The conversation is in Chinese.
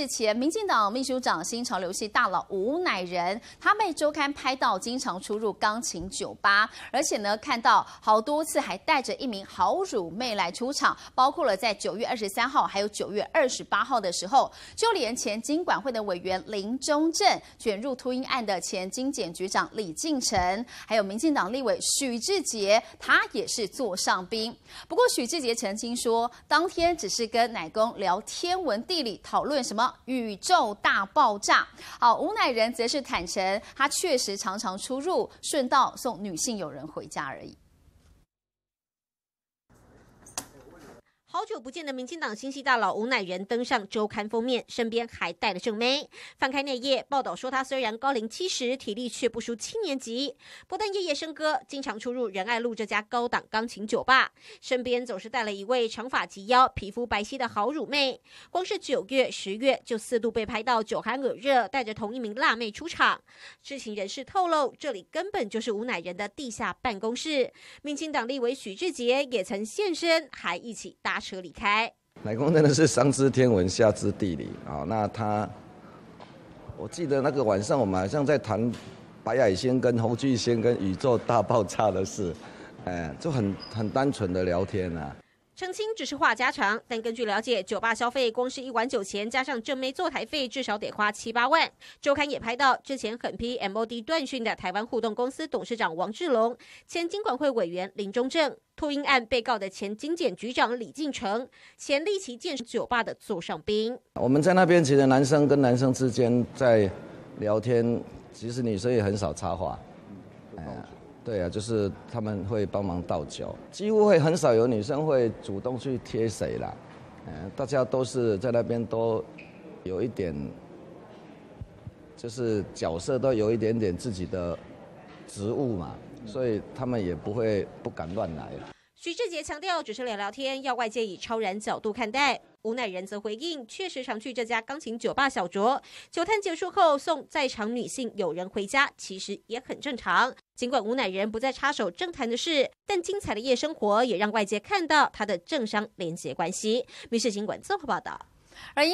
日前，民进党秘书长、新潮流系大佬吴乃仁，他被周刊拍到经常出入钢琴酒吧，而且呢，看到好多次还带着一名好乳妹来出场。包括了在九月二十三号，还有九月二十八号的时候，就连前经管会的委员林中正卷入秃鹰案的前经检局长李进成，还有民进党立委许志杰，他也是座上宾。不过许志杰澄清说，当天只是跟奶公聊天文地理，讨论什么。宇宙大爆炸。好，吴乃仁则是坦诚，他确实常常出入，顺道送女性友人回家而已。好久不见的民进党新系大佬吴乃仁登上周刊封面，身边还带了正妹。翻开内页，报道说他虽然高龄七十，体力却不输七年级，不但夜夜笙歌，经常出入仁爱路这家高档钢琴酒吧，身边总是带了一位长发及腰、皮肤白皙的好乳妹。光是九月、十月就四度被拍到酒酣耳热，带着同一名辣妹出场。知情人士透露，这里根本就是吴乃仁的地下办公室。民进党立委许志杰也曾现身，还一起搭。车离开，奶公真的是上知天文下知地理啊。那他，我记得那个晚上我们好像在谈白矮星跟红巨星跟宇宙大爆炸的事，哎，就很很单纯的聊天啊。澄清只是话家常，但根据了解，酒吧消费光是一碗酒钱，加上正妹坐台费，至少得花七八万。周刊也拍到，之前狠批 MOD 断讯的台湾互动公司董事长王志龙，前经管会委员林中正，秃鹰案被告的前经检局长李进成，前立奇建设酒吧的座上宾。我们在那边其实男生跟男生之间在聊天，其实女生也很少插话。对啊，就是他们会帮忙倒酒，几乎会很少有女生会主动去贴谁啦。嗯，大家都是在那边都有一点，就是角色都有一点点自己的职务嘛，所以他们也不会不敢乱来。许志杰强调只是聊聊天，要外界以超然角度看待。吴乃仁则回应，确实常去这家钢琴酒吧小酌，酒探结束后送在场女性友人回家，其实也很正常。尽管吴乃仁不再插手政坛的事，但精彩的夜生活也让外界看到他的政商连接关系。《民事新闻》综合报道。而因